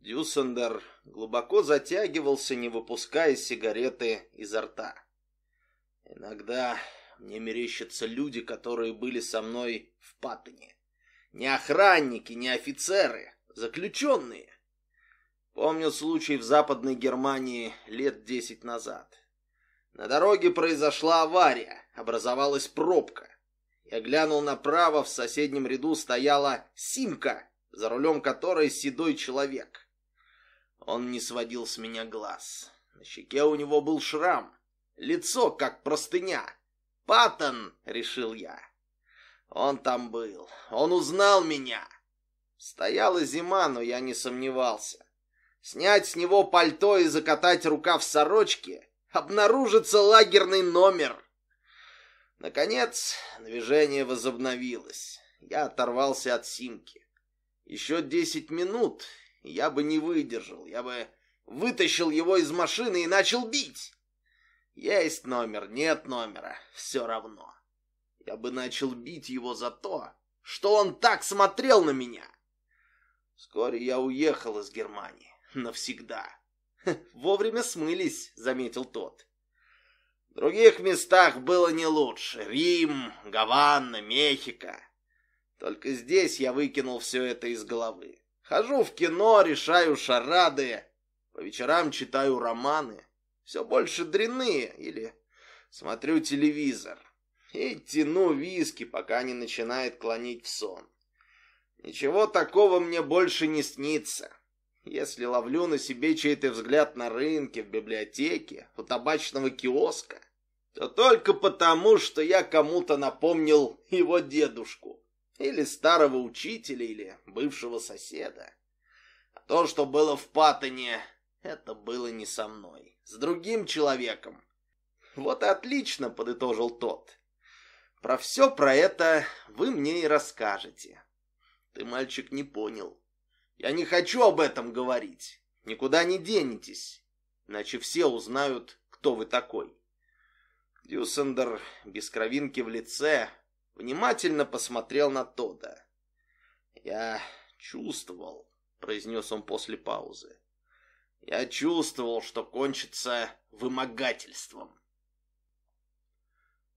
Дюссендер глубоко затягивался, не выпуская сигареты изо рта. Иногда мне мерещатся люди, которые были со мной в Паттоне. Не охранники, не офицеры, заключенные. Помню случай в Западной Германии лет десять назад. На дороге произошла авария, образовалась пробка. Я глянул направо, в соседнем ряду стояла «Симка», за рулем которой седой человек. Он не сводил с меня глаз. На щеке у него был шрам. Лицо как простыня. «Паттон!» — решил я. Он там был. Он узнал меня. Стояла зима, но я не сомневался. Снять с него пальто и закатать рукав сорочке обнаружится лагерный номер. Наконец, движение возобновилось. Я оторвался от Симки. Еще десять минут, я бы не выдержал, я бы вытащил его из машины и начал бить. Есть номер, нет номера, все равно. Я бы начал бить его за то, что он так смотрел на меня. Вскоре я уехал из Германии. Навсегда. Вовремя смылись, заметил тот. В других местах было не лучше. Рим, Гавана, Мехико. Только здесь я выкинул все это из головы. Хожу в кино, решаю шарады. По вечерам читаю романы. Все больше дряные. Или смотрю телевизор. И тяну виски, пока не начинает клонить в сон. Ничего такого мне больше не снится. Если ловлю на себе чей-то взгляд на рынке, в библиотеке, у табачного киоска, то только потому, что я кому-то напомнил его дедушку или старого учителя, или бывшего соседа. А то, что было в Паттоне, это было не со мной, с другим человеком. Вот и отлично, подытожил тот. Про все про это вы мне и расскажете. Ты, мальчик, не понял. Я не хочу об этом говорить. Никуда не денетесь, иначе все узнают, кто вы такой. Дюссендер без кровинки в лице внимательно посмотрел на Тода. «Я чувствовал», — произнес он после паузы. «Я чувствовал, что кончится вымогательством».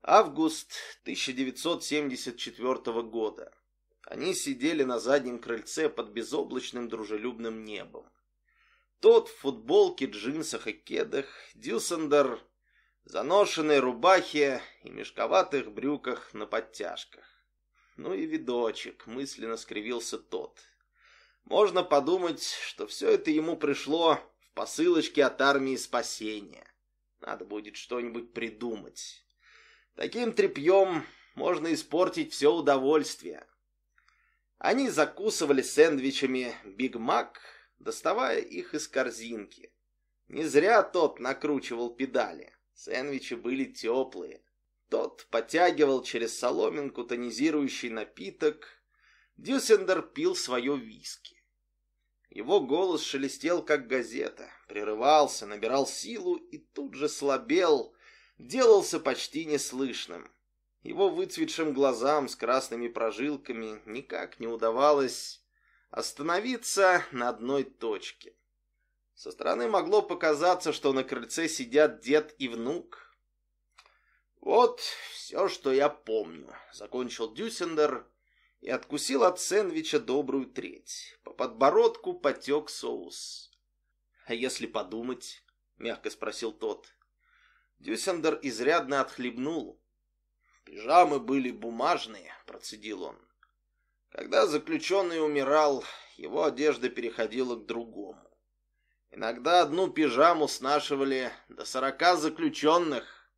Август 1974 года. Они сидели на заднем крыльце под безоблачным дружелюбным небом. Тот в футболке, джинсах и кедах, Дюссендер заношенной рубахе и мешковатых брюках на подтяжках. Ну и видочек, мысленно скривился тот. Можно подумать, что все это ему пришло в посылочке от армии спасения. Надо будет что-нибудь придумать. Таким тряпьем можно испортить все удовольствие. Они закусывали сэндвичами «Биг Мак», доставая их из корзинки. Не зря тот накручивал педали. Сэндвичи были теплые. Тот потягивал через соломинку тонизирующий напиток. Дюссендер пил свое виски. Его голос шелестел, как газета, прерывался, набирал силу и тут же слабел, делался почти неслышным. Его выцветшим глазам с красными прожилками никак не удавалось остановиться на одной точке. Со стороны могло показаться, что на крыльце сидят дед и внук. «Вот все, что я помню», — закончил Дюсендер и откусил от сэндвича добрую треть. По подбородку потек соус. «А если подумать?» — мягко спросил тот. Дюсендер изрядно отхлебнул. «Пижамы были бумажные», — процедил он. Когда заключенный умирал, его одежда переходила к другому. Иногда одну пижаму снашивали до сорока заключенных.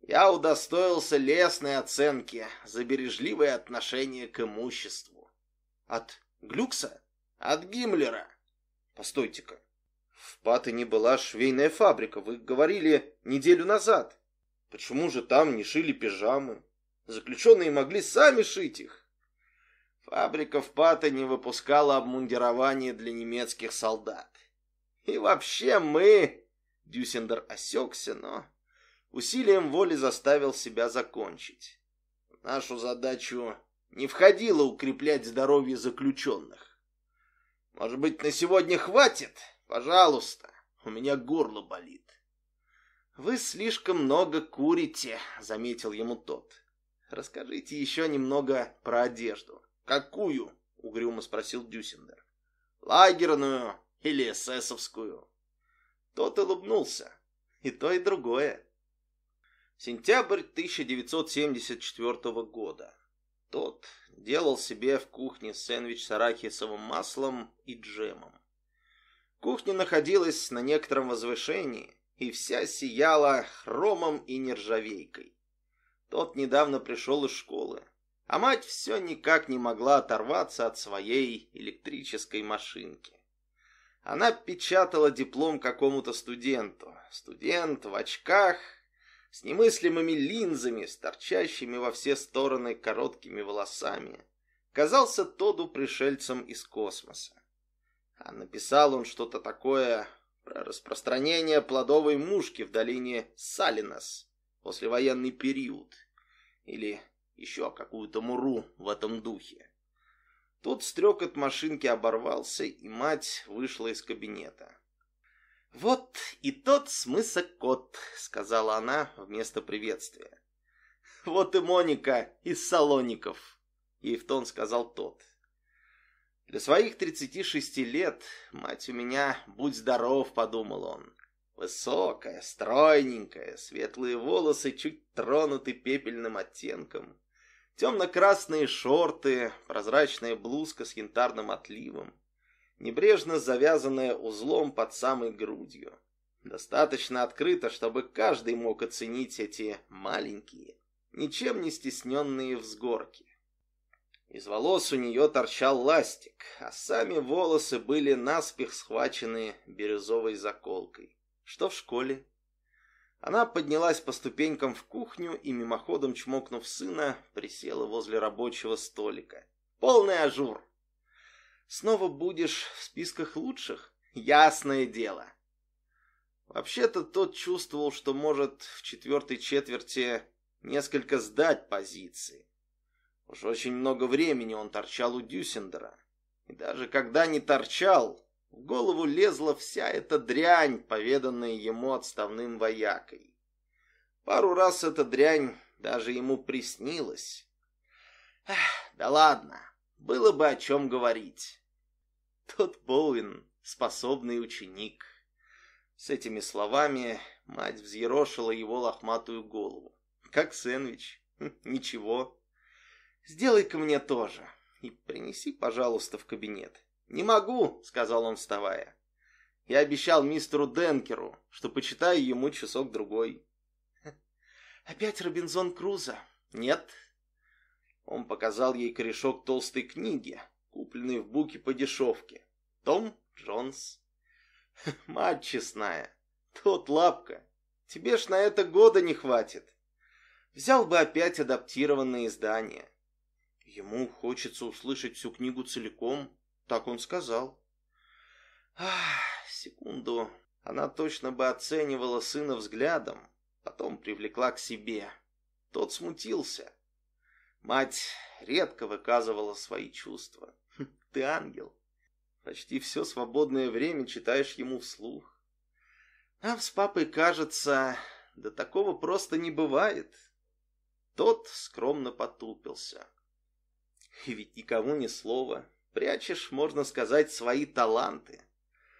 Я удостоился лестной оценки за бережливое отношение к имуществу. От Глюкса? От Гиммлера. Постойте-ка. В Паты не была швейная фабрика, вы говорили неделю назад. Почему же там не шили пижамы? Заключенные могли сами шить их. Фабрика в Паттоне выпускала обмундирование для немецких солдат. И вообще мы...» Дюсендер осекся, но усилием воли заставил себя закончить. нашу задачу не входило укреплять здоровье заключенных. Может быть, на сегодня хватит? Пожалуйста, у меня горло болит. «Вы слишком много курите», — заметил ему тот. «Расскажите еще немного про одежду». «Какую?» — угрюмо спросил Дюсендер. «Лагерную, или эсэсовскую. Тот и улыбнулся. И то, и другое. Сентябрь 1974 года. Тот делал себе в кухне сэндвич с арахисовым маслом и джемом. Кухня находилась на некотором возвышении, и вся сияла хромом и нержавейкой. Тот недавно пришел из школы, а мать все никак не могла оторваться от своей электрической машинки. Она печатала диплом какому-то студенту. Студент в очках, с немыслимыми линзами, с торчащими во все стороны короткими волосами, казался Тоду пришельцем из космоса. А написал он что-то такое про распространение плодовой мушки в долине Салинас, послевоенный период, или еще какую-то муру в этом духе. Тут стрекот машинки оборвался, и мать вышла из кабинета. «Вот и тот смысокот», — сказала она вместо приветствия. «Вот и Моника из Салоников», — ей в тон сказал тот. «Для своих 36 лет, мать у меня, будь здоров», — подумал он. Высокая, стройненькая, светлые волосы чуть тронуты пепельным оттенком. Темно-красные шорты, прозрачная блузка с янтарным отливом, небрежно завязанная узлом под самой грудью. Достаточно открыто, чтобы каждый мог оценить эти маленькие, ничем не стесненные взгорки. Из волос у нее торчал ластик, а сами волосы были наспех схвачены бирюзовой заколкой. Что в школе, она поднялась по ступенькам в кухню и, мимоходом чмокнув сына, присела возле рабочего столика. Полный ажур. Снова будешь в списках лучших? Ясное дело. Вообще-то тот чувствовал, что может в четвертой четверти несколько сдать позиции. Уж очень много времени он торчал у Дюссендера. И даже когда не торчал, в голову лезла вся эта дрянь, поведанная ему отставным воякой. Пару раз эта дрянь даже ему приснилась. Эх, да ладно, было бы о чем говорить. Тот Боуин — способный ученик. С этими словами мать взъерошила его лохматую голову. Как сэндвич. Хм, ничего. Сделай-ка мне тоже. И принеси, пожалуйста, в кабинет. «Не могу», — сказал он, вставая. «Я обещал мистеру Денкеру, что почитаю ему часок-другой». «Опять Робинзон Круза?» «Нет». Он показал ей корешок толстой книги, купленной в буке по дешевке. «Том Джонс». «Мать честная, тот лапка, тебе ж на это года не хватит». Взял бы опять адаптированное издание. Ему хочется услышать всю книгу целиком, так он сказал. Ах, секунду. Она точно бы оценивала сына взглядом, потом привлекла к себе. Тот смутился. Мать редко выказывала свои чувства. Хм, ты ангел. Почти все свободное время читаешь ему вслух. Нам с папой кажется, да такого просто не бывает. Тот скромно потупился. И ведь никому ни слова прячешь, можно сказать, свои таланты.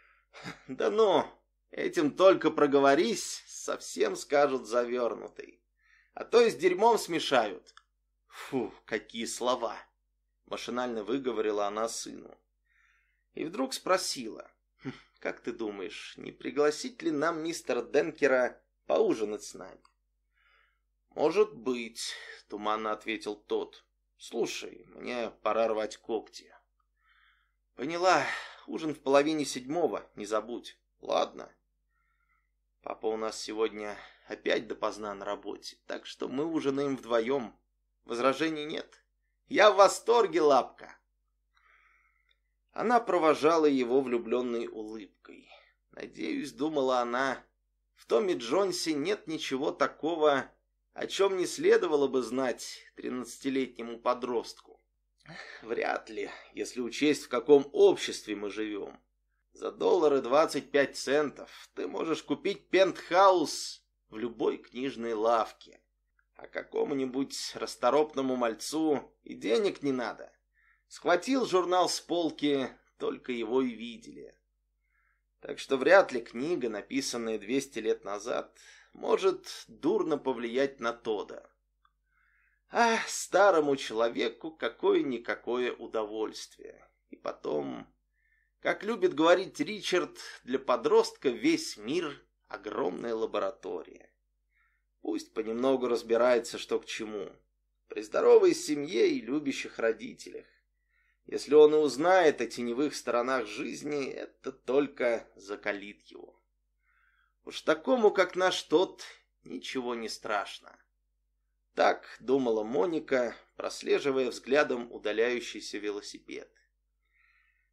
Да ну, этим только проговорись, совсем скажут завернутый. А то и с дерьмом смешают. Фу, какие слова! Машинально выговорила она сыну. И вдруг спросила, «Хм, как ты думаешь, не пригласить ли нам мистера Денкера поужинать с нами? «Может быть», — туманно ответил тот. «Слушай, мне пора рвать когти». Поняла. Ужин в половине седьмого, не забудь. Ладно. Папа у нас сегодня опять допоздна на работе, так что мы ужинаем вдвоем. Возражений нет. Я в восторге, лапка. Она провожала его влюбленной улыбкой. Надеюсь, думала она, в Томе Джонсе нет ничего такого, о чем не следовало бы знать тринадцатилетнему подростку. Вряд ли, если учесть, в каком обществе мы живем. За доллары 25 центов ты можешь купить пентхаус в любой книжной лавке. А какому-нибудь расторопному мальцу и денег не надо. Схватил журнал с полки, только его и видели. Так что вряд ли книга, написанная 200 лет назад, может дурно повлиять на Тода. А старому человеку какое-никакое удовольствие. И потом, как любит говорить Ричард, для подростка весь мир — огромная лаборатория. Пусть понемногу разбирается, что к чему. При здоровой семье и любящих родителях. Если он и узнает о теневых сторонах жизни, это только закалит его. Уж такому, как наш тот, ничего не страшно. Так думала Моника, прослеживая взглядом удаляющийся велосипед.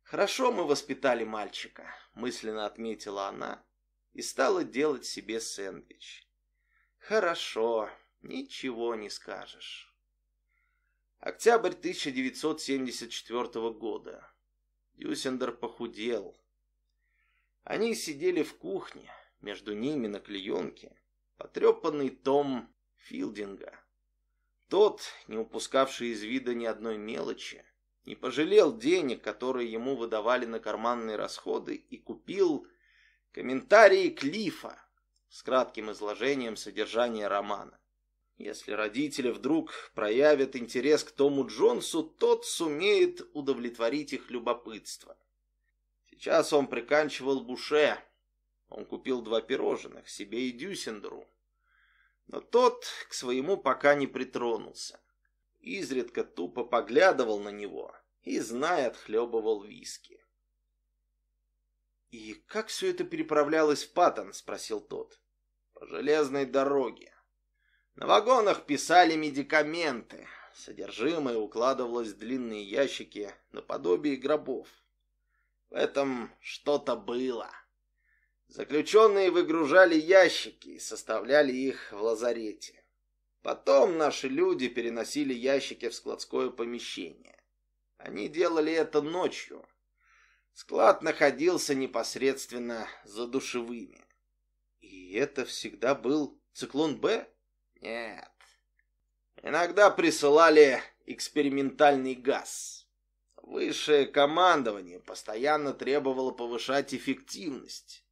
«Хорошо мы воспитали мальчика», — мысленно отметила она и стала делать себе сэндвич. «Хорошо, ничего не скажешь». Октябрь 1974 года. Дюссендер похудел. Они сидели в кухне, между ними на клеенке, потрепанный том Филдинга — тот, не упускавший из вида ни одной мелочи, не пожалел денег, которые ему выдавали на карманные расходы, и купил комментарии Клифа с кратким изложением содержания романа. Если родители вдруг проявят интерес к Тому Джонсу, тот сумеет удовлетворить их любопытство. Сейчас он приканчивал Буше. Он купил два пирожных, себе и Дюсендру но тот к своему пока не притронулся. Изредка тупо поглядывал на него и, зная, отхлебывал виски. «И как все это переправлялось в Паттон?» — спросил тот. «По железной дороге. На вагонах писали медикаменты. Содержимое укладывалось в длинные ящики наподобие гробов. В этом что-то было». Заключенные выгружали ящики и составляли их в лазарете. Потом наши люди переносили ящики в складское помещение. Они делали это ночью. Склад находился непосредственно за душевыми. И это всегда был циклон Б? Нет. Иногда присылали экспериментальный газ. Высшее командование постоянно требовало повышать эффективность.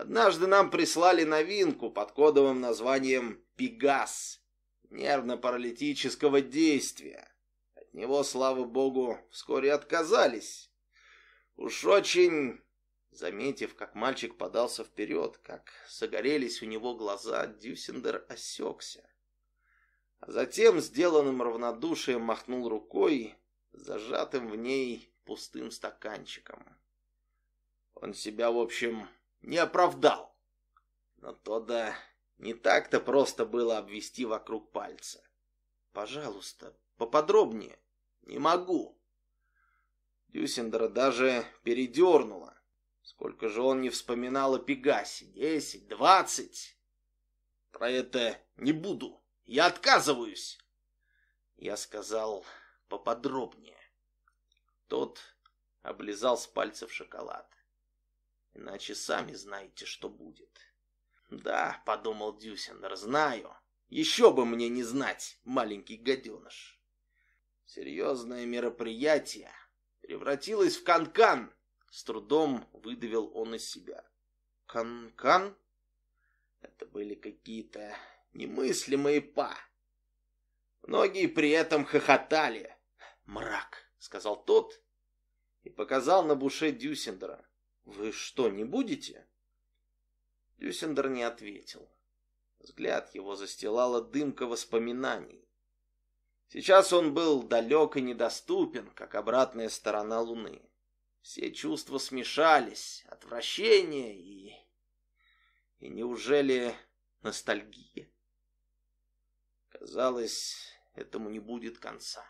Однажды нам прислали новинку под кодовым названием «Пегас» нервно-паралитического действия. От него, слава богу, вскоре отказались. Уж очень... Заметив, как мальчик подался вперед, как загорелись у него глаза, Дюсендер осекся. А затем, сделанным равнодушием, махнул рукой, зажатым в ней пустым стаканчиком. Он себя, в общем, не оправдал. Но то да не так-то просто было обвести вокруг пальца. Пожалуйста, поподробнее. Не могу. Дюсендера даже передернуло. Сколько же он не вспоминал о Пегасе? Десять, двадцать? Про это не буду. Я отказываюсь. Я сказал поподробнее. Тот облизал с пальцев шоколад. Иначе сами знаете, что будет. Да, подумал Дюсендер, знаю. Еще бы мне не знать, маленький гаденыш. Серьезное мероприятие превратилось в канкан. С трудом выдавил он из себя. Канкан? Это были какие-то немыслимые па. Многие при этом хохотали. Мрак, сказал тот и показал на буше Дюсендера. «Вы что, не будете?» Дюссендер не ответил. Взгляд его застилала дымка воспоминаний. Сейчас он был далек и недоступен, как обратная сторона Луны. Все чувства смешались, отвращение и... И неужели ностальгия? Казалось, этому не будет конца.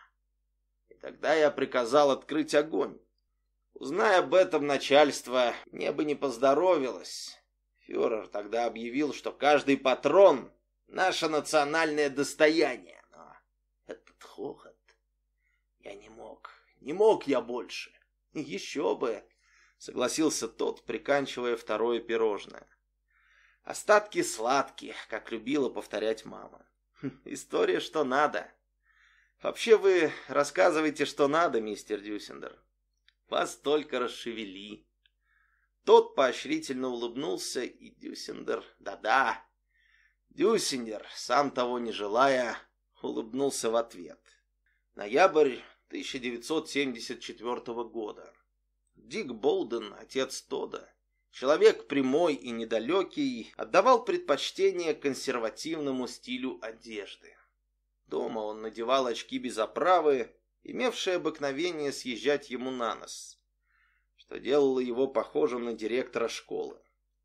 И тогда я приказал открыть огонь. Узнай об этом начальство, мне бы не поздоровилось. Фюрер тогда объявил, что каждый патрон — наше национальное достояние. Но этот хохот... Я не мог, не мог я больше. Еще бы, согласился тот, приканчивая второе пирожное. Остатки сладкие, как любила повторять мама. Хм, история что надо. Вообще вы рассказываете что надо, мистер Дюсендер. Вас только расшевели. Тот поощрительно улыбнулся, и Дюсендер, да-да, Дюсендер, сам того не желая, улыбнулся в ответ. Ноябрь 1974 года. Дик Болден, отец Тода, человек прямой и недалекий, отдавал предпочтение консервативному стилю одежды. Дома он надевал очки без оправы, имевший обыкновение съезжать ему на нос, что делало его похожим на директора школы.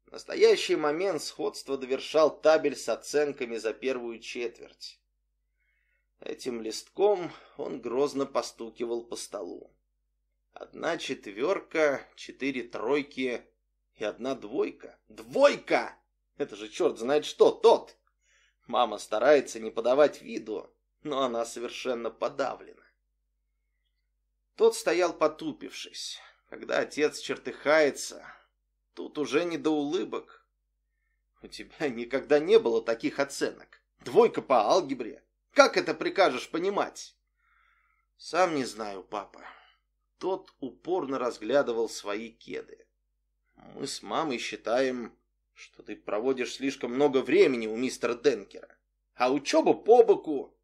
В настоящий момент сходства довершал табель с оценками за первую четверть. Этим листком он грозно постукивал по столу. Одна четверка, четыре тройки и одна двойка. Двойка! Это же черт знает что, тот! Мама старается не подавать виду, но она совершенно подавлена. Тот стоял потупившись. Когда отец чертыхается, тут уже не до улыбок. У тебя никогда не было таких оценок. Двойка по алгебре. Как это прикажешь понимать? Сам не знаю, папа. Тот упорно разглядывал свои кеды. Мы с мамой считаем, что ты проводишь слишком много времени у мистера Денкера. А учеба по боку.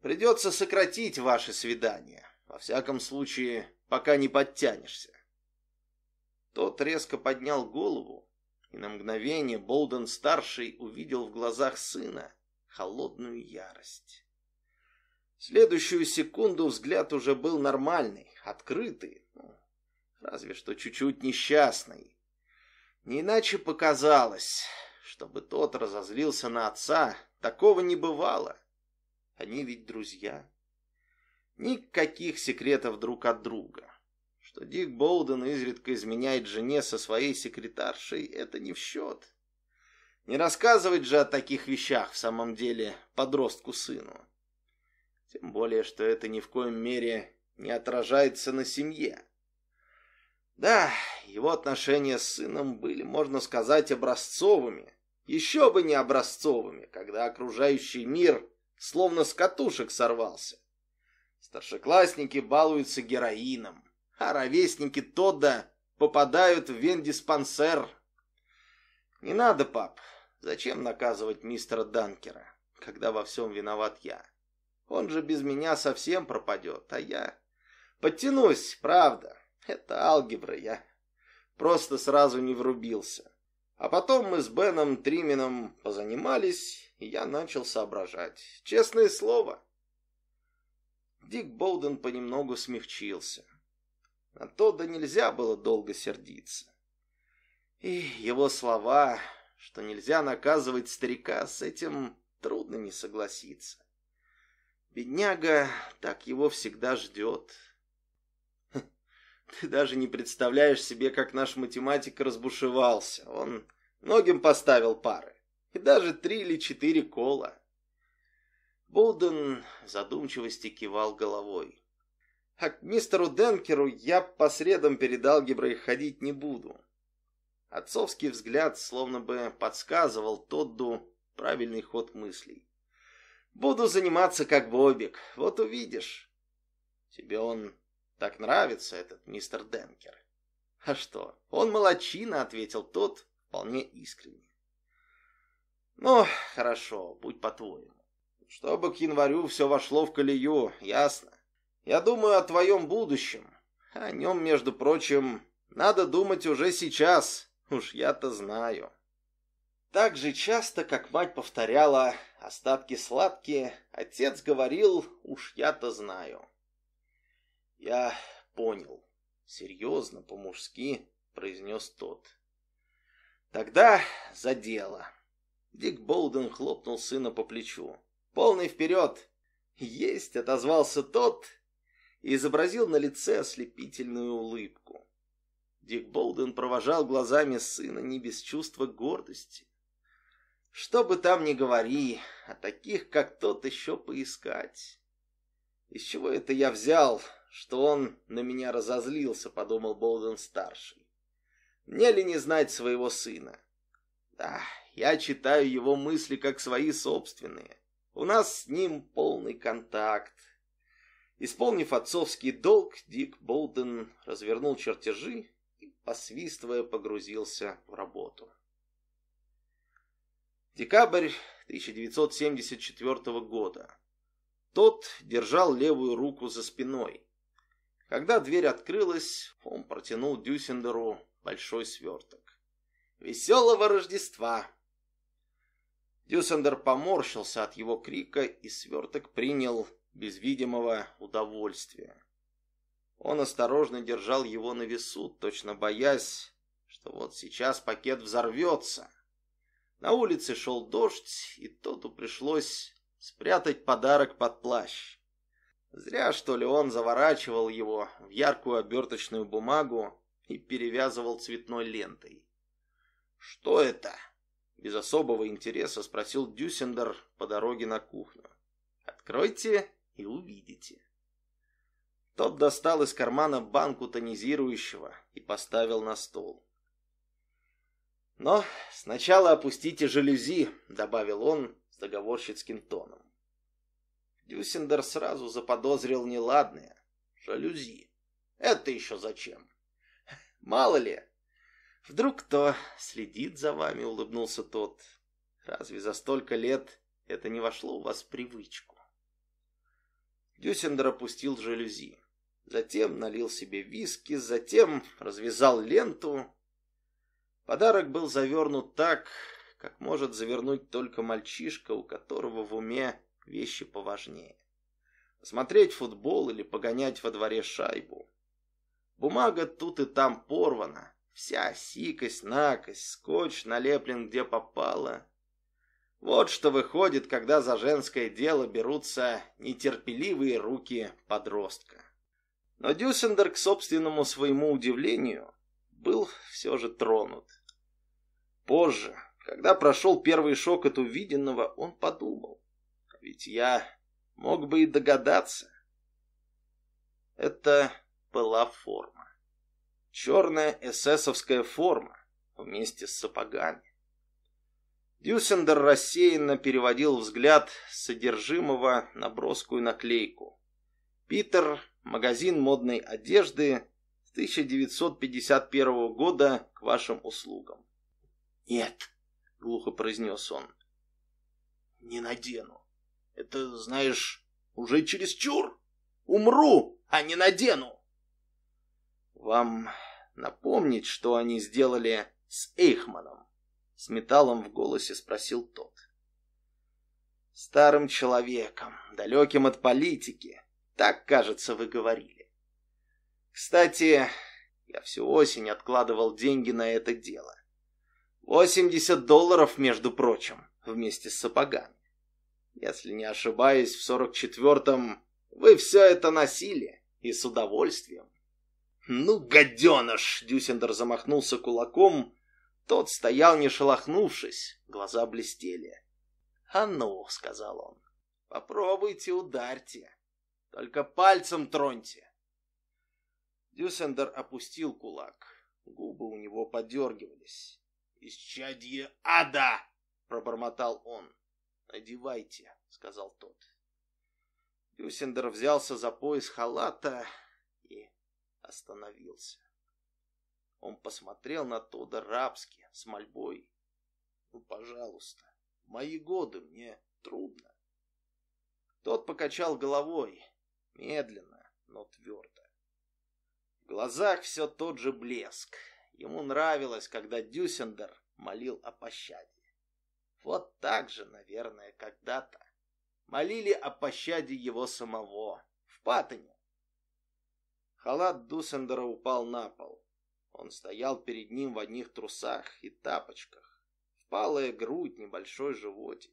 Придется сократить ваши свидания. Во всяком случае, пока не подтянешься. Тот резко поднял голову, и на мгновение Болден-старший увидел в глазах сына холодную ярость. В следующую секунду взгляд уже был нормальный, открытый, ну, разве что чуть-чуть несчастный. Не иначе показалось, чтобы тот разозлился на отца, такого не бывало. Они ведь друзья. Никаких секретов друг от друга. Что Дик Боуден изредка изменяет жене со своей секретаршей, это не в счет. Не рассказывать же о таких вещах в самом деле подростку сыну. Тем более, что это ни в коем мере не отражается на семье. Да, его отношения с сыном были, можно сказать, образцовыми. Еще бы не образцовыми, когда окружающий мир словно с катушек сорвался. Старшеклассники балуются героином, а ровесники Тодда попадают в вендиспансер. Не надо, пап. Зачем наказывать мистера Данкера, когда во всем виноват я? Он же без меня совсем пропадет, а я... Подтянусь, правда. Это алгебра, я просто сразу не врубился. А потом мы с Беном Тримином позанимались, и я начал соображать. Честное слово, Дик Болден понемногу смягчился. а то да нельзя было долго сердиться. И его слова, что нельзя наказывать старика, с этим трудно не согласиться. Бедняга так его всегда ждет. Хм, ты даже не представляешь себе, как наш математик разбушевался. Он многим поставил пары. И даже три или четыре кола. Болден в задумчивости кивал головой. «А к мистеру Денкеру я по средам перед алгеброй ходить не буду». Отцовский взгляд словно бы подсказывал Тодду правильный ход мыслей. «Буду заниматься как Бобик, вот увидишь». «Тебе он так нравится, этот мистер Денкер?» «А что, он молочина», — ответил тот вполне искренне. «Ну, хорошо, будь по-твоему чтобы к январю все вошло в колею, ясно? Я думаю о твоем будущем. О нем, между прочим, надо думать уже сейчас, уж я-то знаю. Так же часто, как мать повторяла «остатки сладкие», отец говорил «уж я-то знаю». «Я понял. Серьезно, по-мужски», — произнес тот. «Тогда за дело». Дик Болден хлопнул сына по плечу. Полный вперед!» «Есть!» — отозвался тот и изобразил на лице ослепительную улыбку. Дик Болден провожал глазами сына не без чувства гордости. Что бы там ни говори, а таких, как тот, еще поискать. Из чего это я взял, что он на меня разозлился, подумал Болден-старший. Мне ли не знать своего сына? Да, я читаю его мысли как свои собственные. У нас с ним полный контакт. Исполнив отцовский долг, Дик Болден развернул чертежи и, посвистывая, погрузился в работу. Декабрь 1974 года. Тот держал левую руку за спиной. Когда дверь открылась, он протянул Дюсендеру большой сверток. «Веселого Рождества!» Дюссендер поморщился от его крика и сверток принял без видимого удовольствия. Он осторожно держал его на весу, точно боясь, что вот сейчас пакет взорвется. На улице шел дождь, и Тоту пришлось спрятать подарок под плащ. Зря, что ли, он заворачивал его в яркую оберточную бумагу и перевязывал цветной лентой. «Что это?» Без особого интереса спросил Дюсендер по дороге на кухню. «Откройте и увидите». Тот достал из кармана банку тонизирующего и поставил на стол. «Но сначала опустите жалюзи», — добавил он с договорщицким тоном. Дюсендер сразу заподозрил неладное. «Жалюзи. Это еще зачем?» «Мало ли, «Вдруг кто следит за вами?» — улыбнулся тот. «Разве за столько лет это не вошло у вас в привычку?» Дюссендер опустил жалюзи. Затем налил себе виски, затем развязал ленту. Подарок был завернут так, как может завернуть только мальчишка, у которого в уме вещи поважнее. Смотреть футбол или погонять во дворе шайбу. Бумага тут и там порвана, Вся сикость, накость, скотч налеплен где попало. Вот что выходит, когда за женское дело берутся нетерпеливые руки подростка. Но Дюссендер, к собственному своему удивлению, был все же тронут. Позже, когда прошел первый шок от увиденного, он подумал. Ведь я мог бы и догадаться. Это была форма черная эсэсовская форма вместе с сапогами. Дюссендер рассеянно переводил взгляд содержимого на броскую наклейку. Питер, магазин модной одежды 1951 года к вашим услугам. «Нет», — глухо произнес он, — «не надену. Это, знаешь, уже чересчур. Умру, а не надену». «Вам напомнить, что они сделали с Эйхманом?» С металлом в голосе спросил тот. «Старым человеком, далеким от политики. Так, кажется, вы говорили. Кстати, я всю осень откладывал деньги на это дело. 80 долларов, между прочим, вместе с сапогами. Если не ошибаюсь, в 44-м вы все это носили, и с удовольствием. «Ну, гаденыш!» — Дюсендер замахнулся кулаком. Тот стоял, не шелохнувшись, глаза блестели. «А ну!» — сказал он. «Попробуйте, ударьте. Только пальцем троньте!» Дюсендер опустил кулак. Губы у него подергивались. «Исчадье ада!» — пробормотал он. «Надевайте!» — сказал тот. Дюсендер взялся за пояс халата остановился. Он посмотрел на Тода рабски, с мольбой. «Ну, пожалуйста, мои годы мне трудно». Тот покачал головой, медленно, но твердо. В глазах все тот же блеск. Ему нравилось, когда Дюсендер молил о пощаде. Вот так же, наверное, когда-то молили о пощаде его самого в Патоне. Халат Дусендера упал на пол. Он стоял перед ним в одних трусах и тапочках. Впалая грудь, небольшой животик.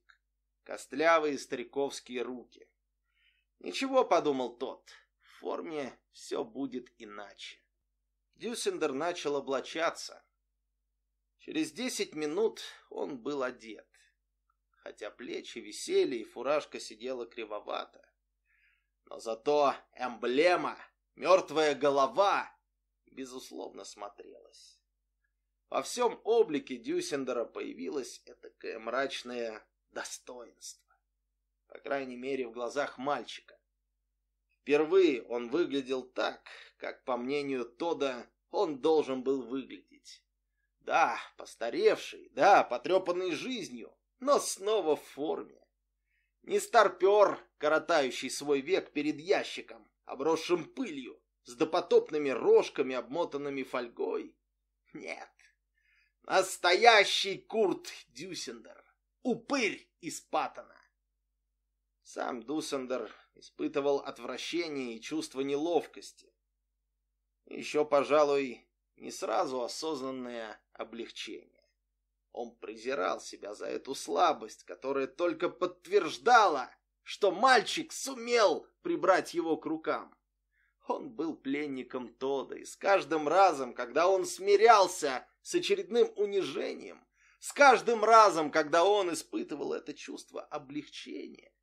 Костлявые стариковские руки. Ничего, подумал тот, в форме все будет иначе. Дюсендер начал облачаться. Через десять минут он был одет. Хотя плечи висели и фуражка сидела кривовато. Но зато эмблема мертвая голова, безусловно, смотрелась. Во всем облике Дюсендера появилось этакое мрачное достоинство. По крайней мере, в глазах мальчика. Впервые он выглядел так, как, по мнению Тода, он должен был выглядеть. Да, постаревший, да, потрепанный жизнью, но снова в форме. Не старпер, коротающий свой век перед ящиком, обросшим пылью, с допотопными рожками, обмотанными фольгой. Нет, настоящий Курт Дюсендер, упырь из Паттона. Сам Дюсендер испытывал отвращение и чувство неловкости. Еще, пожалуй, не сразу осознанное облегчение. Он презирал себя за эту слабость, которая только подтверждала что мальчик сумел прибрать его к рукам. Он был пленником Тода, и с каждым разом, когда он смирялся с очередным унижением, с каждым разом, когда он испытывал это чувство облегчения,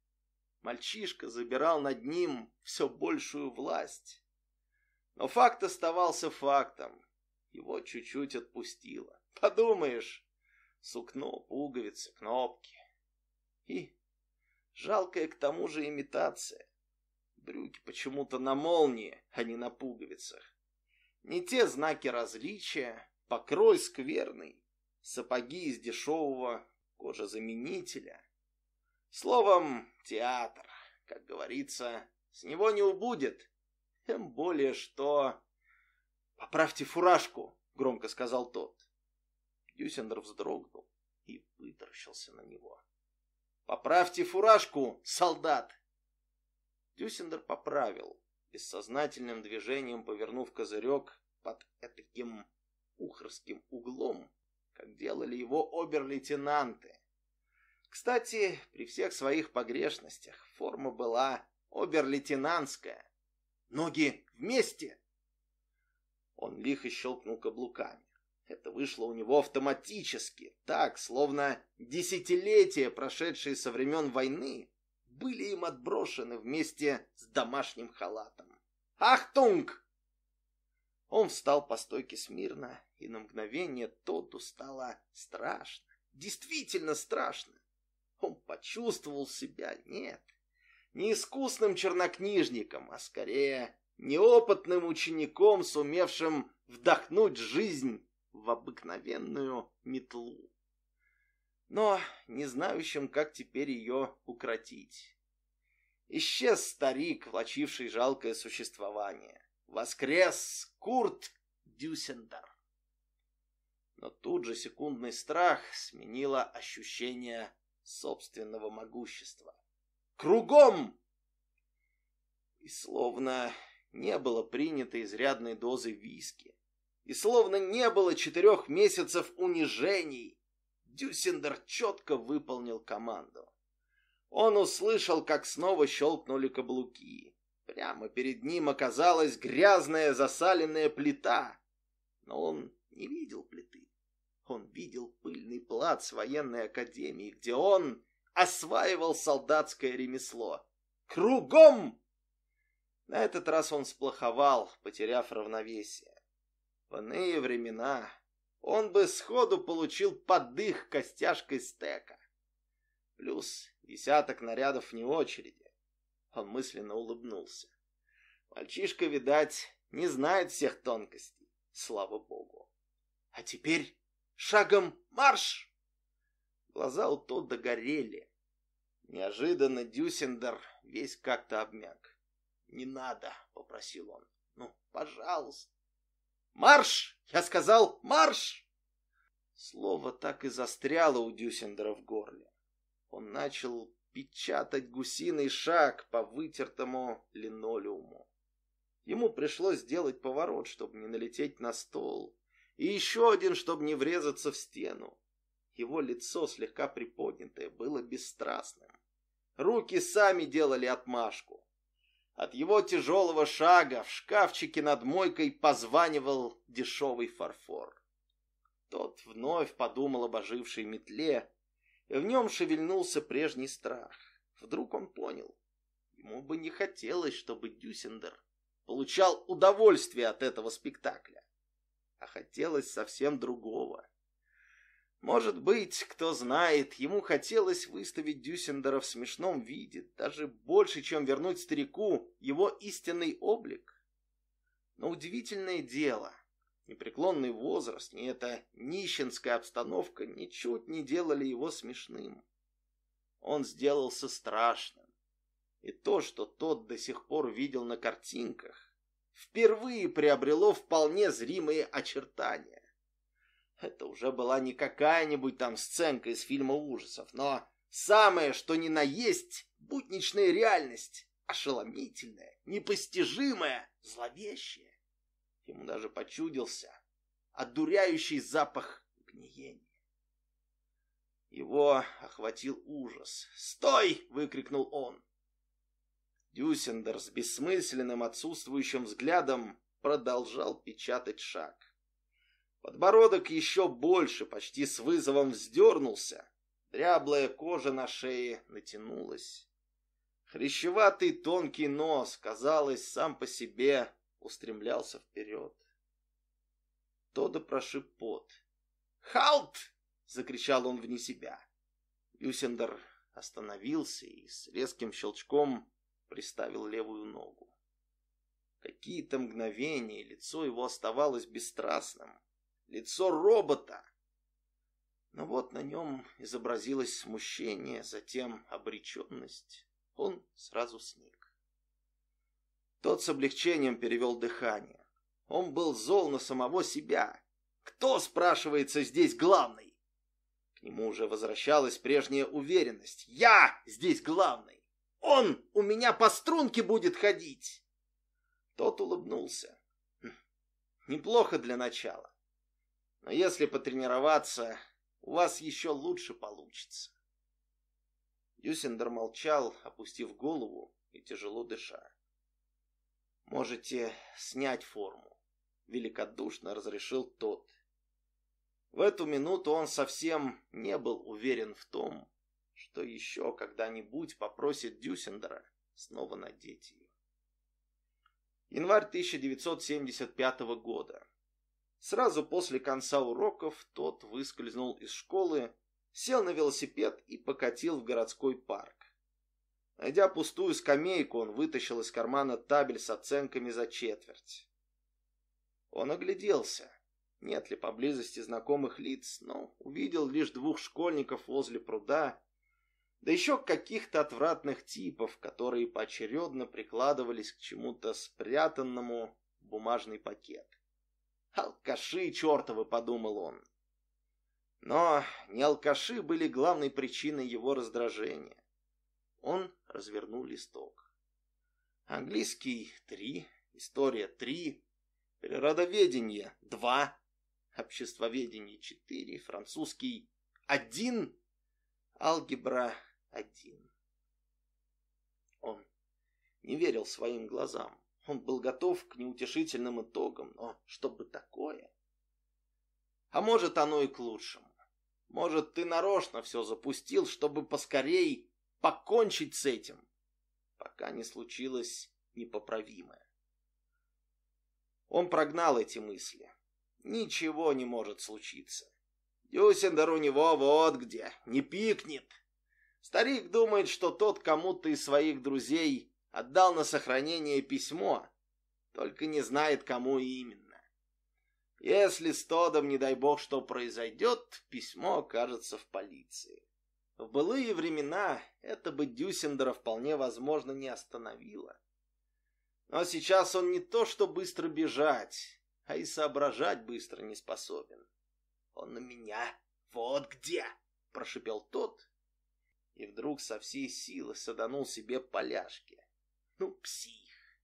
мальчишка забирал над ним все большую власть. Но факт оставался фактом. Его чуть-чуть отпустило. Подумаешь, сукно, пуговицы, кнопки. И Жалкая к тому же имитация. Брюки почему-то на молнии, а не на пуговицах. Не те знаки различия, покрой скверный, сапоги из дешевого кожезаменителя. Словом, театр, как говорится, с него не убудет. Тем более, что... «Поправьте фуражку!» — громко сказал тот. Дюсендер вздрогнул и вытаращился на него. Поправьте фуражку, солдат!» Дюссендер поправил, бессознательным движением повернув козырек под этаким ухорским углом, как делали его обер-лейтенанты. Кстати, при всех своих погрешностях форма была обер-лейтенантская. Ноги вместе! Он лихо щелкнул каблуками. Это вышло у него автоматически, так, словно десятилетия, прошедшие со времен войны, были им отброшены вместе с домашним халатом. «Ахтунг!» Он встал по стойке смирно, и на мгновение тоту стало страшно, действительно страшно. Он почувствовал себя, нет, не искусным чернокнижником, а скорее неопытным учеником, сумевшим вдохнуть жизнь в обыкновенную метлу. Но не знающим, как теперь ее укротить. Исчез старик, влачивший жалкое существование. Воскрес Курт Дюсендер. Но тут же секундный страх сменило ощущение собственного могущества. Кругом! И словно не было принято изрядной дозы виски и словно не было четырех месяцев унижений, Дюсендер четко выполнил команду. Он услышал, как снова щелкнули каблуки. Прямо перед ним оказалась грязная засаленная плита. Но он не видел плиты. Он видел пыльный плац военной академии, где он осваивал солдатское ремесло. «Кругом!» На этот раз он сплоховал, потеряв равновесие. В иные времена он бы сходу получил подых костяшкой стека. Плюс десяток нарядов вне очереди. Он мысленно улыбнулся. Мальчишка, видать, не знает всех тонкостей, слава богу. А теперь шагом марш! Глаза у Тодда горели. Неожиданно Дюсендер весь как-то обмяк. «Не надо», — попросил он. «Ну, пожалуйста». Марш! Я сказал, марш! Слово так и застряло у Дюсендера в горле. Он начал печатать гусиный шаг по вытертому линолеуму. Ему пришлось сделать поворот, чтобы не налететь на стол, и еще один, чтобы не врезаться в стену. Его лицо, слегка приподнятое, было бесстрастным. Руки сами делали отмашку. От его тяжелого шага в шкафчике над мойкой позванивал дешевый фарфор. Тот вновь подумал об ожившей метле, и в нем шевельнулся прежний страх. Вдруг он понял. Ему бы не хотелось, чтобы Дюсендер получал удовольствие от этого спектакля, а хотелось совсем другого — может быть, кто знает, ему хотелось выставить Дюссендера в смешном виде, даже больше, чем вернуть старику его истинный облик. Но удивительное дело, непреклонный возраст, ни эта нищенская обстановка ничуть не делали его смешным. Он сделался страшным. И то, что тот до сих пор видел на картинках, впервые приобрело вполне зримые очертания. Это уже была не какая-нибудь там сценка из фильма ужасов, но самое, что ни на есть, будничная реальность, ошеломительная, непостижимая, зловещая. Ему даже почудился одуряющий запах гниения. Его охватил ужас. «Стой!» — выкрикнул он. Дюсендер с бессмысленным отсутствующим взглядом продолжал печатать шаг. Подбородок еще больше, почти с вызовом вздернулся. Дряблая кожа на шее натянулась. Хрящеватый тонкий нос, казалось, сам по себе устремлялся вперед. Тодо прошиб пот. «Халт!» — закричал он вне себя. Юсендер остановился и с резким щелчком приставил левую ногу. Какие-то мгновения лицо его оставалось бесстрастным, лицо робота. Но вот на нем изобразилось смущение, затем обреченность. Он сразу сник. Тот с облегчением перевел дыхание. Он был зол на самого себя. Кто, спрашивается, здесь главный? К нему уже возвращалась прежняя уверенность. Я здесь главный. Он у меня по струнке будет ходить. Тот улыбнулся. «Хм, неплохо для начала. Но если потренироваться, у вас еще лучше получится. Юсендер молчал, опустив голову и тяжело дыша. «Можете снять форму», — великодушно разрешил тот. В эту минуту он совсем не был уверен в том, что еще когда-нибудь попросит Дюсендера снова надеть ее. Январь 1975 года. Сразу после конца уроков тот выскользнул из школы, сел на велосипед и покатил в городской парк. Найдя пустую скамейку, он вытащил из кармана табель с оценками за четверть. Он огляделся, нет ли поблизости знакомых лиц, но увидел лишь двух школьников возле пруда, да еще каких-то отвратных типов, которые поочередно прикладывались к чему-то спрятанному в бумажный пакет. «Алкаши чертовы!» — подумал он. Но не алкаши были главной причиной его раздражения. Он развернул листок. Английский — три, история — три, природоведение — два, обществоведение — четыре, французский — один, алгебра — один. Он не верил своим глазам. Он был готов к неутешительным итогам, но чтобы такое... А может, оно и к лучшему. Может, ты нарочно все запустил, чтобы поскорей покончить с этим, пока не случилось непоправимое. Он прогнал эти мысли. Ничего не может случиться. Дюсендер у него вот где, не пикнет. Старик думает, что тот кому-то из своих друзей Отдал на сохранение письмо, только не знает, кому именно. Если с Тодом, не дай бог, что произойдет, письмо окажется в полиции. В былые времена это бы Дюсендера вполне возможно не остановило. Но сейчас он не то что быстро бежать, а и соображать быстро не способен. «Он на меня вот где!» — прошипел тот, и вдруг со всей силы саданул себе поляшки. Ну, псих.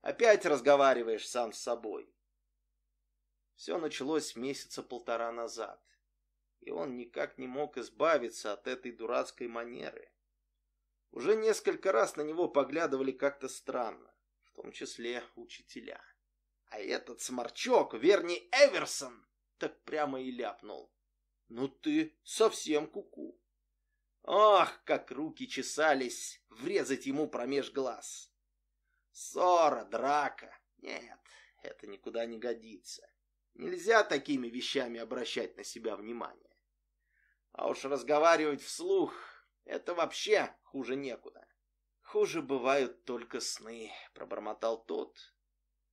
Опять разговариваешь сам с собой. Все началось месяца полтора назад, и он никак не мог избавиться от этой дурацкой манеры. Уже несколько раз на него поглядывали как-то странно, в том числе учителя. А этот сморчок, вернее Эверсон, так прямо и ляпнул. «Ну ты совсем куку!» -ку. Ох, как руки чесались врезать ему промеж глаз. Ссора, драка. Нет, это никуда не годится. Нельзя такими вещами обращать на себя внимание. А уж разговаривать вслух — это вообще хуже некуда. Хуже бывают только сны, — пробормотал тот.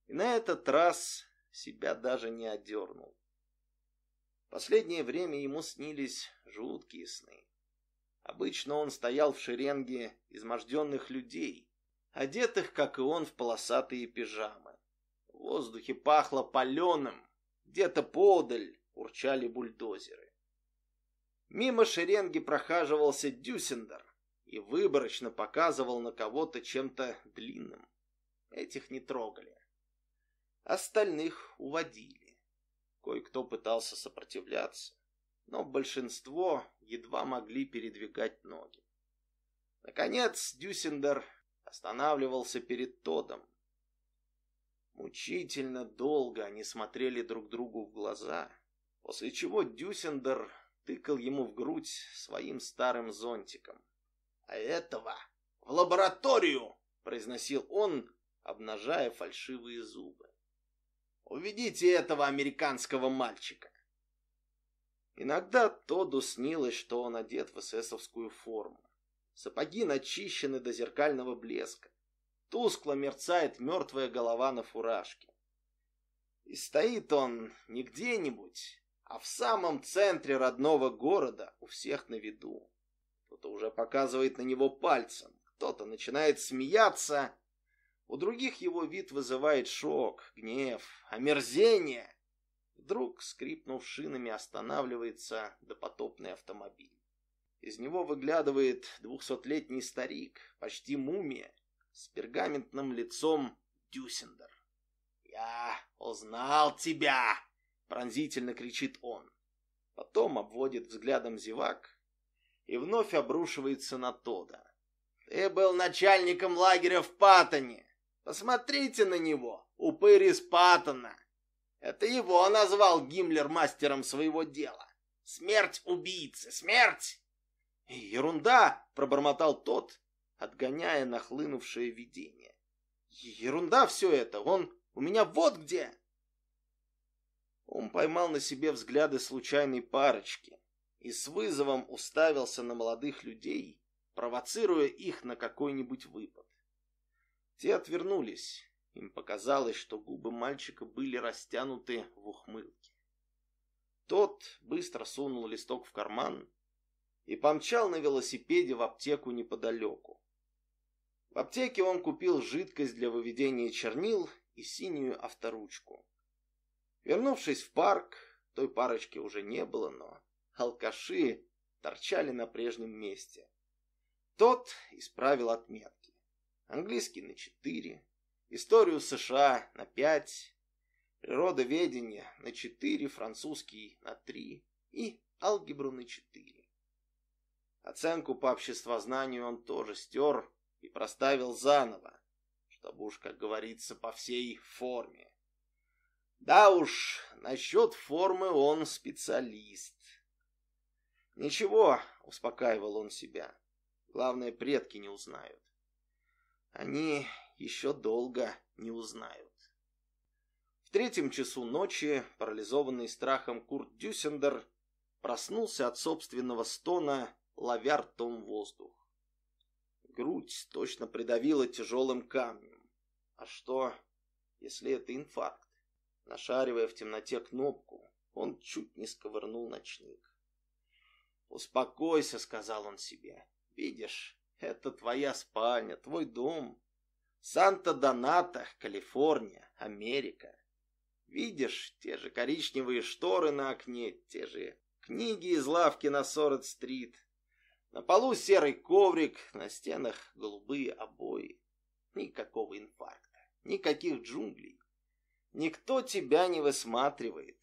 И на этот раз себя даже не одернул. Последнее время ему снились жуткие сны. Обычно он стоял в шеренге изможденных людей, одетых, как и он, в полосатые пижамы. В воздухе пахло паленым, где-то подаль урчали бульдозеры. Мимо шеренги прохаживался Дюсендер и выборочно показывал на кого-то чем-то длинным. Этих не трогали. Остальных уводили. Кое-кто пытался сопротивляться но большинство едва могли передвигать ноги. Наконец Дюсендер останавливался перед Тодом. Мучительно долго они смотрели друг другу в глаза, после чего Дюсендер тыкал ему в грудь своим старым зонтиком. «А этого в лабораторию!» — произносил он, обнажая фальшивые зубы. «Уведите этого американского мальчика!» Иногда Тоду снилось, что он одет в эсэсовскую форму. Сапоги начищены до зеркального блеска. Тускло мерцает мертвая голова на фуражке. И стоит он не где-нибудь, а в самом центре родного города, у всех на виду. Кто-то уже показывает на него пальцем, кто-то начинает смеяться. У других его вид вызывает шок, гнев, омерзение. Вдруг, скрипнув шинами, останавливается допотопный автомобиль. Из него выглядывает двухсотлетний старик, почти мумия, с пергаментным лицом Дюсендер. «Я узнал тебя!» — пронзительно кричит он. Потом обводит взглядом зевак и вновь обрушивается на Тода. «Ты был начальником лагеря в Паттоне! Посмотрите на него, упырь из Паттона!» Это его назвал Гиммлер мастером своего дела. Смерть убийцы, смерть! Ерунда, пробормотал тот, отгоняя нахлынувшее видение. Ерунда все это, он у меня вот где. Он поймал на себе взгляды случайной парочки и с вызовом уставился на молодых людей, провоцируя их на какой-нибудь выпад. Те отвернулись, им показалось, что губы мальчика были растянуты в ухмылке. Тот быстро сунул листок в карман и помчал на велосипеде в аптеку неподалеку. В аптеке он купил жидкость для выведения чернил и синюю авторучку. Вернувшись в парк, той парочки уже не было, но алкаши торчали на прежнем месте. Тот исправил отметки. Английский на четыре, историю США на пять, природоведение на четыре, французский на три и алгебру на четыре. Оценку по обществознанию он тоже стер и проставил заново, чтобы уж, как говорится, по всей форме. Да уж, насчет формы он специалист. Ничего, успокаивал он себя. Главное, предки не узнают. Они еще долго не узнают. В третьем часу ночи, парализованный страхом Курт Дюссендер, проснулся от собственного стона, ловя ртом воздух. Грудь точно придавила тяжелым камнем. А что, если это инфаркт? Нашаривая в темноте кнопку, он чуть не сковырнул ночник. «Успокойся», — сказал он себе. «Видишь, это твоя спальня, твой дом. Санта-Доната, Калифорния, Америка. Видишь, те же коричневые шторы на окне, те же книги из лавки на Сорот-стрит. На полу серый коврик, на стенах голубые обои. Никакого инфаркта, никаких джунглей. Никто тебя не высматривает.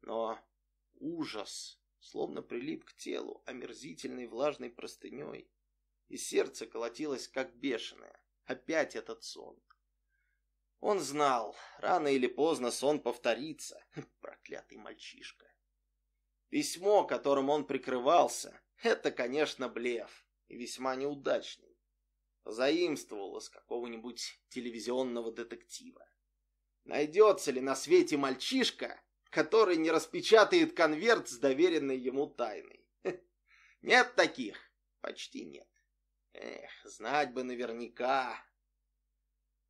Но ужас словно прилип к телу омерзительной влажной простыней, и сердце колотилось как бешеное. Опять этот сон. Он знал, рано или поздно сон повторится. Проклятый мальчишка. Письмо, которым он прикрывался, это, конечно, блеф. И весьма неудачный. Заимствовал из какого-нибудь телевизионного детектива. Найдется ли на свете мальчишка, который не распечатает конверт с доверенной ему тайной? Нет таких. Почти нет. Эх, знать бы наверняка.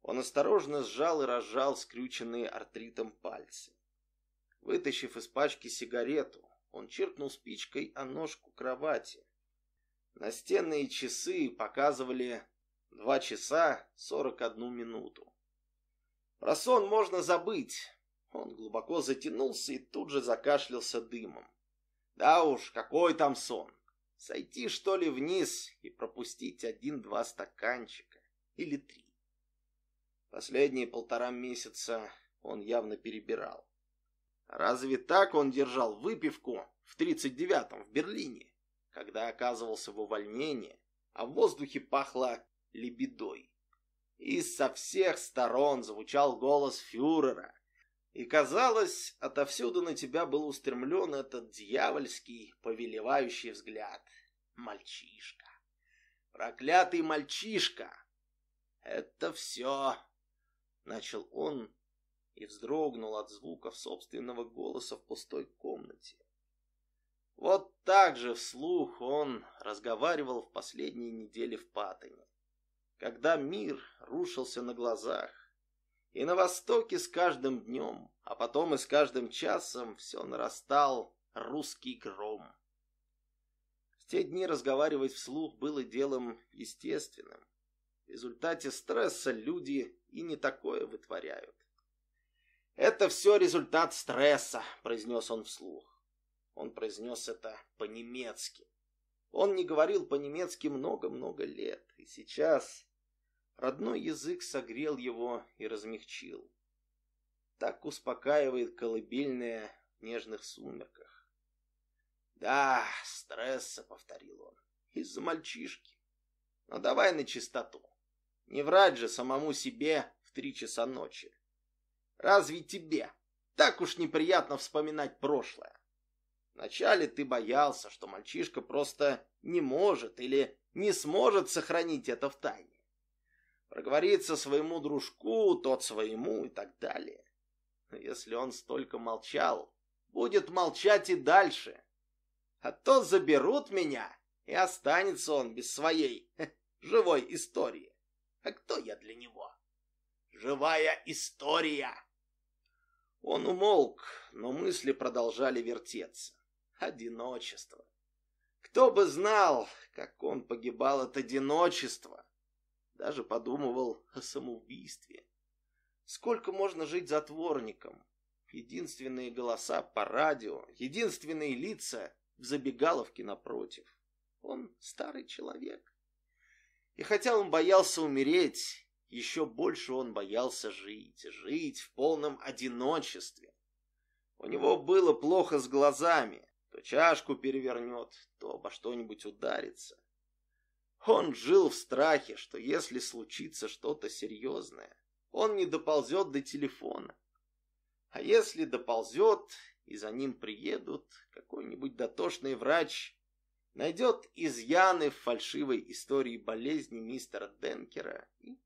Он осторожно сжал и разжал скрюченные артритом пальцы. Вытащив из пачки сигарету, он чиркнул спичкой о ножку кровати. Настенные часы показывали два часа сорок одну минуту. Про сон можно забыть. Он глубоко затянулся и тут же закашлялся дымом. Да уж, какой там сон. Сойти, что ли, вниз и пропустить один-два стаканчика. Или три. Последние полтора месяца он явно перебирал. Разве так он держал выпивку в 39-м в Берлине, когда оказывался в увольнении, а в воздухе пахло лебедой? И со всех сторон звучал голос фюрера, и казалось, отовсюду на тебя был устремлен этот дьявольский, повелевающий взгляд. Мальчишка. Проклятый мальчишка. Это все. Начал он и вздрогнул от звуков собственного голоса в пустой комнате. Вот так же вслух он разговаривал в последние недели в Патоне, когда мир рушился на глазах, и на Востоке с каждым днем, а потом и с каждым часом все нарастал русский гром. В те дни разговаривать вслух было делом естественным. В результате стресса люди и не такое вытворяют. «Это все результат стресса», — произнес он вслух. Он произнес это по-немецки. Он не говорил по-немецки много-много лет, и сейчас Родной язык согрел его и размягчил. Так успокаивает колыбельная в нежных сумерках. «Да, стресса», — повторил он, — «из-за мальчишки. Но давай на чистоту. Не врать же самому себе в три часа ночи. Разве тебе так уж неприятно вспоминать прошлое? Вначале ты боялся, что мальчишка просто не может или не сможет сохранить это в тайне проговорится своему дружку, тот своему и так далее. Но если он столько молчал, будет молчать и дальше. А то заберут меня, и останется он без своей живой истории. А кто я для него? Живая история! Он умолк, но мысли продолжали вертеться. Одиночество. Кто бы знал, как он погибал от одиночества. Даже подумывал о самоубийстве. Сколько можно жить затворником? Единственные голоса по радио, единственные лица в забегаловке напротив. Он старый человек. И хотя он боялся умереть, еще больше он боялся жить, жить в полном одиночестве. У него было плохо с глазами. То чашку перевернет, то обо что-нибудь ударится. Он жил в страхе, что если случится что-то серьезное, он не доползет до телефона. А если доползет, и за ним приедут, какой-нибудь дотошный врач найдет изъяны в фальшивой истории болезни мистера Денкера и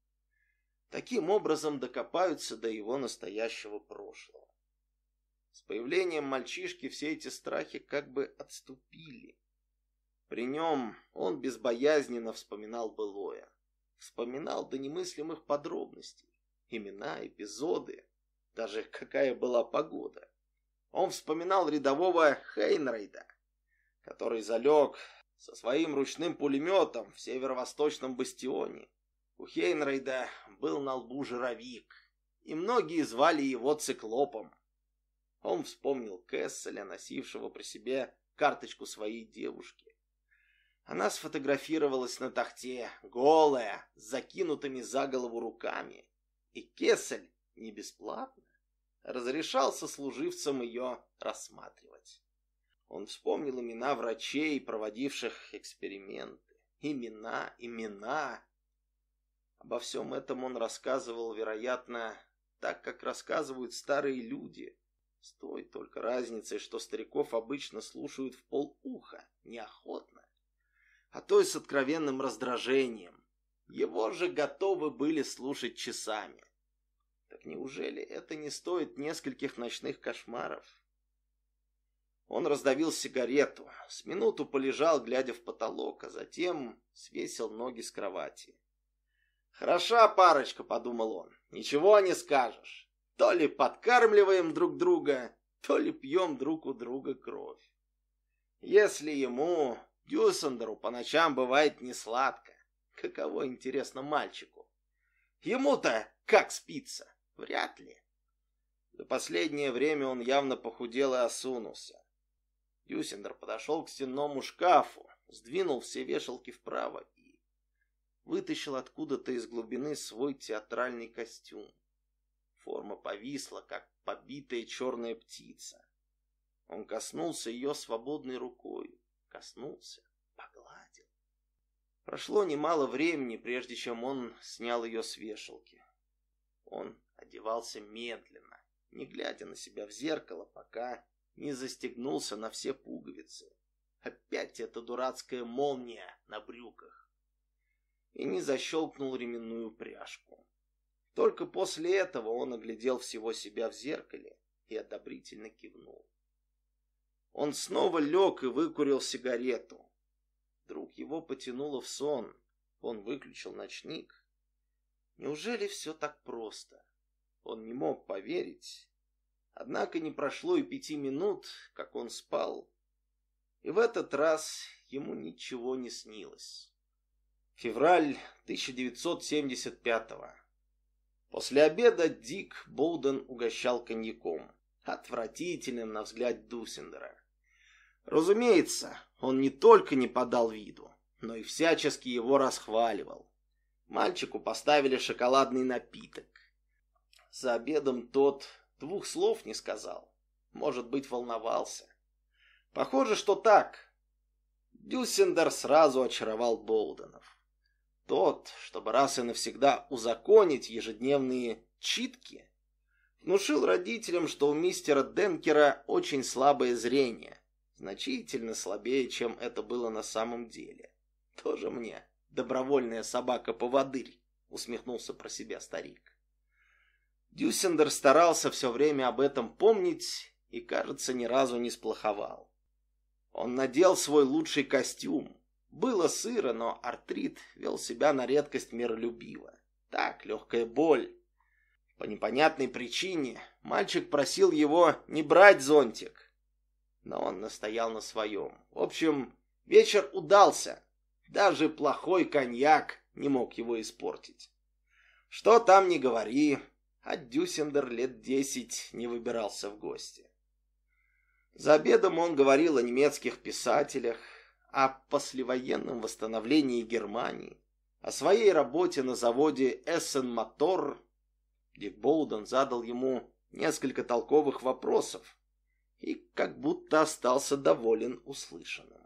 таким образом докопаются до его настоящего прошлого. С появлением мальчишки все эти страхи как бы отступили. При нем он безбоязненно вспоминал былое. Вспоминал до немыслимых подробностей. Имена, эпизоды, даже какая была погода. Он вспоминал рядового Хейнрейда, который залег со своим ручным пулеметом в северо-восточном бастионе. У Хейнрейда был на лбу жировик, и многие звали его Циклопом. Он вспомнил Кесселя, носившего при себе карточку своей девушки. Она сфотографировалась на тахте, голая, с закинутыми за голову руками. И Кесель не бесплатно разрешал сослуживцам ее рассматривать. Он вспомнил имена врачей, проводивших эксперименты. Имена, имена. Обо всем этом он рассказывал, вероятно, так, как рассказывают старые люди. С той только разницей, что стариков обычно слушают в полуха, неохотно а то и с откровенным раздражением. Его же готовы были слушать часами. Так неужели это не стоит нескольких ночных кошмаров? Он раздавил сигарету, с минуту полежал, глядя в потолок, а затем свесил ноги с кровати. «Хороша парочка», — подумал он, — «ничего не скажешь. То ли подкармливаем друг друга, то ли пьем друг у друга кровь. Если ему, Дюссендеру по ночам бывает несладко. Каково, интересно, мальчику? Ему-то как спится? Вряд ли. За последнее время он явно похудел и осунулся. Дюссендер подошел к стенному шкафу, сдвинул все вешалки вправо и вытащил откуда-то из глубины свой театральный костюм. Форма повисла, как побитая черная птица. Он коснулся ее свободной рукой. Коснулся, погладил. Прошло немало времени, прежде чем он снял ее с вешалки. Он одевался медленно, не глядя на себя в зеркало, пока не застегнулся на все пуговицы. Опять эта дурацкая молния на брюках. И не защелкнул ременную пряжку. Только после этого он оглядел всего себя в зеркале и одобрительно кивнул. Он снова лег и выкурил сигарету. Вдруг его потянуло в сон. Он выключил ночник. Неужели все так просто? Он не мог поверить. Однако не прошло и пяти минут, как он спал. И в этот раз ему ничего не снилось. Февраль 1975 -го. После обеда Дик Болден угощал коньяком, отвратительным на взгляд Дусендера. Разумеется, он не только не подал виду, но и всячески его расхваливал. Мальчику поставили шоколадный напиток. За обедом тот двух слов не сказал. Может быть, волновался. Похоже, что так. Дюссендер сразу очаровал Боуденов. Тот, чтобы раз и навсегда узаконить ежедневные читки, внушил родителям, что у мистера Денкера очень слабое зрение, Значительно слабее, чем это было на самом деле. Тоже мне добровольная собака-поводырь, усмехнулся про себя старик. Дюсендер старался все время об этом помнить и, кажется, ни разу не сплоховал. Он надел свой лучший костюм. Было сыро, но артрит вел себя на редкость миролюбиво. Так, легкая боль. По непонятной причине мальчик просил его не брать зонтик, но он настоял на своем. В общем, вечер удался. Даже плохой коньяк не мог его испортить. Что там не говори, а Дюсендер лет десять не выбирался в гости. За обедом он говорил о немецких писателях, о послевоенном восстановлении Германии, о своей работе на заводе «Эссен Мотор». Дик Боуден задал ему несколько толковых вопросов, и как будто остался доволен услышанным.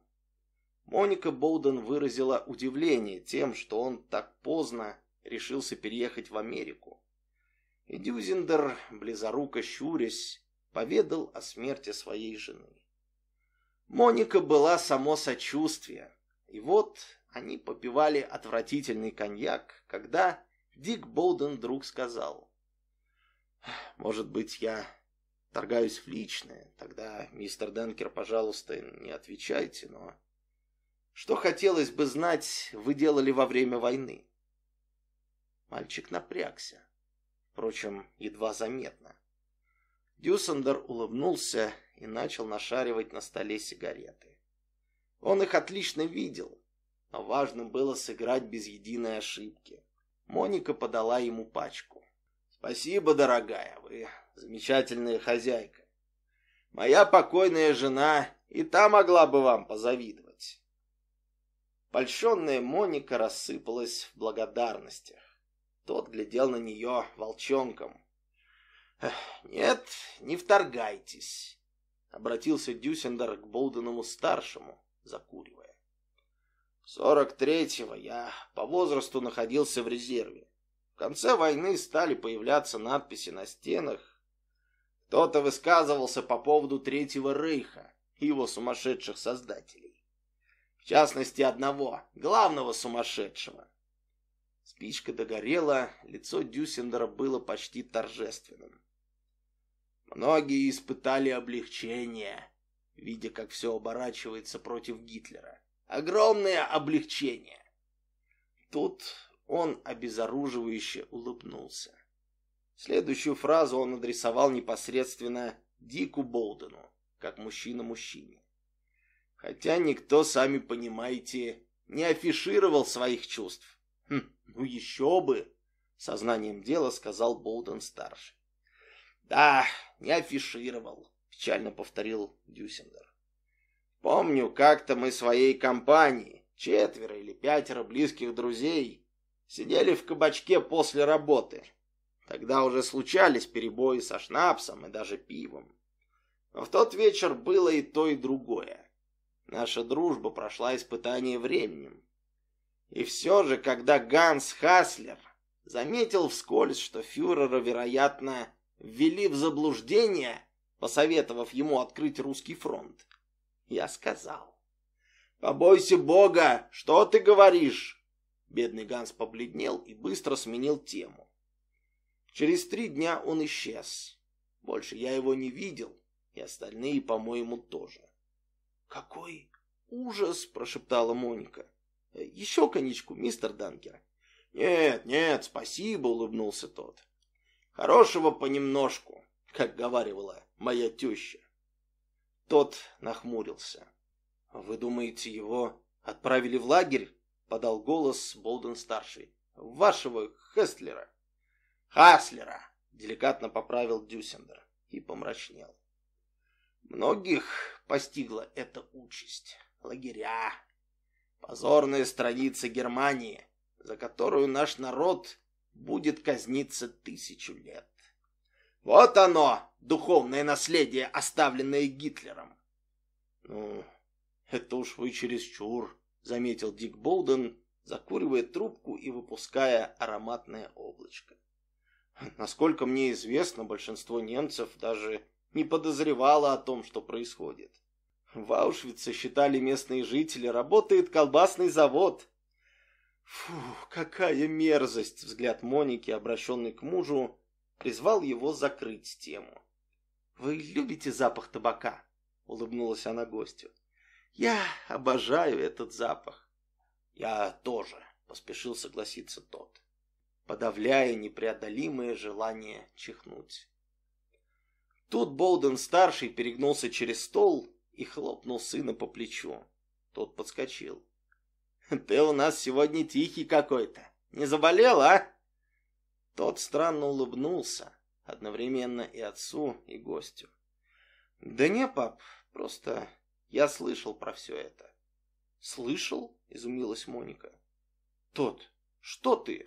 Моника Боуден выразила удивление тем, что он так поздно решился переехать в Америку. И Дюзендер, близоруко щурясь, поведал о смерти своей жены. Моника была само сочувствие, и вот они попивали отвратительный коньяк, когда Дик Боуден вдруг сказал, «Может быть, я вторгаюсь в личное. Тогда, мистер Денкер, пожалуйста, не отвечайте, но... Что хотелось бы знать, вы делали во время войны? Мальчик напрягся. Впрочем, едва заметно. Дюсендер улыбнулся и начал нашаривать на столе сигареты. Он их отлично видел, но важно было сыграть без единой ошибки. Моника подала ему пачку. «Спасибо, дорогая, вы замечательная хозяйка. Моя покойная жена и та могла бы вам позавидовать. Польщенная Моника рассыпалась в благодарностях. Тот глядел на нее волчонком. «Нет, не вторгайтесь», — обратился Дюсендер к Болденому-старшему, закуривая. «Сорок третьего я по возрасту находился в резерве. В конце войны стали появляться надписи на стенах, кто-то высказывался по поводу Третьего Рейха и его сумасшедших создателей. В частности, одного, главного сумасшедшего. Спичка догорела, лицо Дюссендера было почти торжественным. Многие испытали облегчение, видя, как все оборачивается против Гитлера. Огромное облегчение. Тут он обезоруживающе улыбнулся. Следующую фразу он адресовал непосредственно Дику Болдену, как мужчина мужчине. Хотя никто, сами понимаете, не афишировал своих чувств. Хм, ну еще бы, сознанием дела сказал Болден старший. Да, не афишировал, печально повторил Дюсендер. Помню, как-то мы своей компанией, четверо или пятеро близких друзей, сидели в кабачке после работы. Тогда уже случались перебои со шнапсом и даже пивом. Но в тот вечер было и то, и другое. Наша дружба прошла испытание временем. И все же, когда Ганс Хаслер заметил вскользь, что фюрера, вероятно, ввели в заблуждение, посоветовав ему открыть русский фронт, я сказал, «Побойся Бога! Что ты говоришь?» Бедный Ганс побледнел и быстро сменил тему. Через три дня он исчез. Больше я его не видел, и остальные, по-моему, тоже. «Какой ужас!» – прошептала Моника. «Еще коньячку, мистер Данкер». «Нет, нет, спасибо», – улыбнулся тот. «Хорошего понемножку», – как говаривала моя теща. Тот нахмурился. «Вы думаете, его отправили в лагерь?» — подал голос Болден-старший. «Вашего Хестлера». Хаслера, деликатно поправил Дюсендер и помрачнел. Многих постигла эта участь. Лагеря, позорные страницы Германии, за которую наш народ будет казниться тысячу лет. Вот оно, духовное наследие, оставленное Гитлером. Ну, это уж вы чересчур, заметил Дик Болден, закуривая трубку и выпуская ароматное облачко. Насколько мне известно, большинство немцев даже не подозревало о том, что происходит. В Аушвице, считали местные жители, работает колбасный завод. Фу, какая мерзость! Взгляд Моники, обращенный к мужу, призвал его закрыть тему. «Вы любите запах табака?» — улыбнулась она гостю. «Я обожаю этот запах». «Я тоже», — поспешил согласиться тот подавляя непреодолимое желание чихнуть. Тут Болден-старший перегнулся через стол и хлопнул сына по плечу. Тот подскочил. «Ты у нас сегодня тихий какой-то. Не заболел, а?» Тот странно улыбнулся, одновременно и отцу, и гостю. «Да не, пап, просто я слышал про все это». «Слышал?» — изумилась Моника. «Тот, что ты?»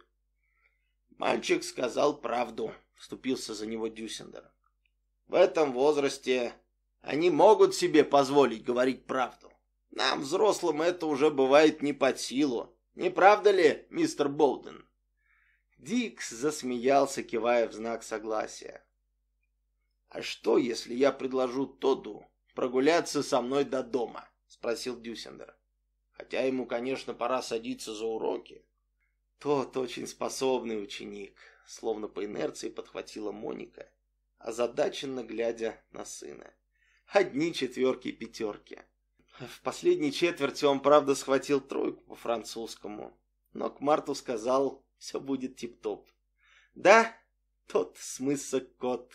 Мальчик сказал правду, вступился за него Дюсендер. В этом возрасте они могут себе позволить говорить правду. Нам, взрослым, это уже бывает не под силу. Не правда ли, мистер Болден? Дикс засмеялся, кивая в знак согласия. «А что, если я предложу Тоду прогуляться со мной до дома?» — спросил Дюсендер. «Хотя ему, конечно, пора садиться за уроки». Тот очень способный ученик, словно по инерции подхватила Моника, озадаченно глядя на сына. Одни четверки и пятерки. В последней четверти он, правда, схватил тройку по-французскому, но к марту сказал, все будет тип-топ. Да, тот смысл кот.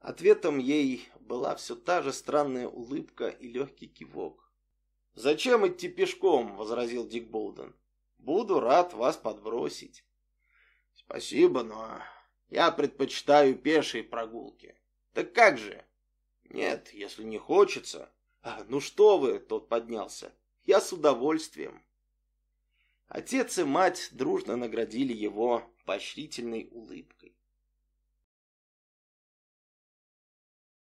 Ответом ей была все та же странная улыбка и легкий кивок. «Зачем идти пешком?» — возразил Дик Болден. Буду рад вас подбросить. Спасибо, но я предпочитаю пешие прогулки. Так как же? Нет, если не хочется. А, ну что вы, тот поднялся. Я с удовольствием. Отец и мать дружно наградили его поощрительной улыбкой.